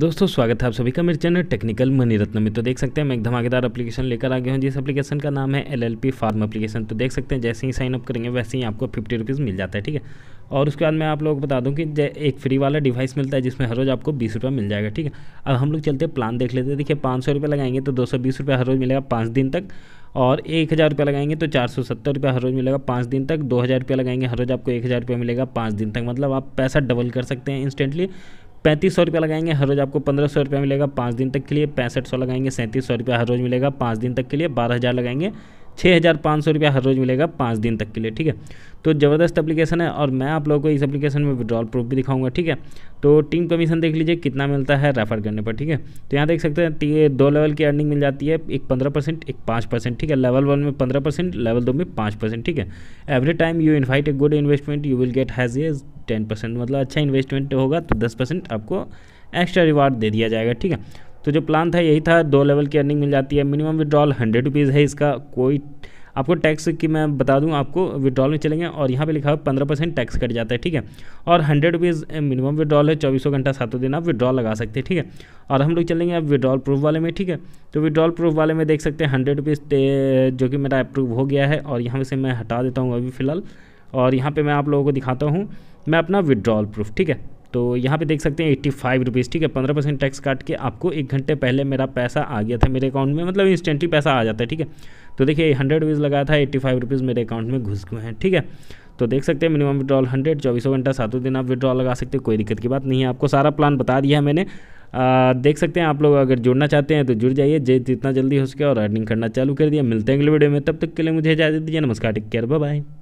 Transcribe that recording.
दोस्तों स्वागत है आप सभी का मेरे चैनल टेक्निकल मनी रत्न में तो देख सकते हैं मैं एक धमाकेदार एप्लीकेशन लेकर आ गया हूँ जिस एप्लीकेशन का नाम है L L P farm application तो देख सकते हैं जैसे ही साइन अप करेंगे वैसे ही आपको फिफ्टी रुपीज़ मिल जाता है ठीक है और उसके बाद मैं आप लोगों को बता दूँ कि एक फ्री वाला डिवाइस मिलता है जिसमें हर रोज़ आपको बीस रुपये मिल जाएगा ठीक है अब हम लोग चलते प्लान देख लेते हैं देखिए पाँच सौ रुपये लगाएंगे तो दो सौ बीस रुपये हर रोज़ मिलेगा पाँच दिन तक और एक हज़ार रुपये लगाएंगे तो चार सौ सत्तर रुपये हर रोज़ मिलेगा पाँच दिन तक दो हज़ार रुपये लगाएंगे हर रोज़ आपको एक हज़ार रुपये मिलेगा पाँच दिन तक मतलब आप पैसा डबल कर सकते हैं इंस्टेंटली पैंतीस सौ रुपया लगाएंगे हर रोज़ आपको पंद्रह सौ रुपया मिलेगा पाँच दिन तक के लिए पैंसठ सौ लगाएंगे सैंतीस सौ रुपया हर रोज़ मिलेगा पाँच दिन तक के लिए बारह हज़ार लगाएंगे छः हज़ार पाँच सौ रुपया हर रोज़ मिलेगा पाँच दिन तक के लिए ठीक है तो ज़बरदस्त एप्लीकेशन है और मैं आप लोगों को इस एप्लीकेशन में विड्रॉल प्रूफ भी दिखाऊंगा ठीक है तो टीम कमीशन देख लीजिए कितना मिलता है रेफर करने पर ठीक है तो यहाँ देख सकते हैं दो लेवल की अर्निंग मिल जाती है एक पंद्रह परसेंट एक पाँच परसेंट ठीक है लेवल वन में पंद्रह परसेंट लेवल दो में पाँच परसेंट ठीक है every time you invite a good investment you will get has ten percent मतलब अच्छा इन्वेस्टमेंट होगा तो दस परसेंट आपको एक्स्ट्रा रिवार्ड दे दिया जाएगा ठीक है तो जो प्लान था यही था दो लेवल की अर्निंग मिल जाती है मिनिमम विड्रॉल हंड्रेड रुपीज़ है इसका कोई आपको टैक्स की मैं बता दूं आपको विड्रॉल में चलेंगे और यहाँ पे लिखा है पंद्रह परसेंट टैक्स कट जाता है ठीक है और हंड्रेड रुपीज़ मिनिमम विड्रॉल है चौबीसों घंटा सातों दिन आप विड्रॉल लगा सकते हैं ठीक है और हम लोग चलेंगे अब विड्रॉल प्रूफ वाले में ठीक है तो विड्रॉल प्रूफ वाले में देख सकते हैं हंड्रेड रुपीज़ जो कि मेरा अप्रूव हो गया है और यहाँ से मैं हटा देता हूँ अभी फिलहाल और यहाँ पे मैं आप लोगों को दिखाता हूँ मैं अपना विड्रॉल प्रूफ ठीक है तो यहाँ पे देख सकते हैं एट्टी फाइव रुपीज़ ठीक है पंद्रह परसेंट टैक्स काट के आपको एक घंटे पहले मेरा पैसा आ गया था मेरे अकाउंट में मतलब इंस्टेंटली पैसा आ जाता है ठीक है तो देखिए हंड्रेड रुपीज़ लगाया था एट्टी फाइव रुपीज़ मेरे अकाउंट में घुस गए हैं ठीक है तो देख सकते हैं मिनिमम विड्रॉल हंड्रेड चौबीसों घंटा सातों दिन आप विड्रॉल लगा सकते हैं कोई दिक्कत की बात नहीं है आपको सारा प्लान बता दिया है मैंने आ, देख सकते हैं आप लोग अगर जुड़ना चाहते हैं तो जुड़ जाइए जे जितना जल्दी हो सके और अर्निंग करना चालू कर दिया मिलते हैं अगले वीडियो में तब तक के लिए मुझे इजाज़त दीजिए नमस्कार टेक केयर बाय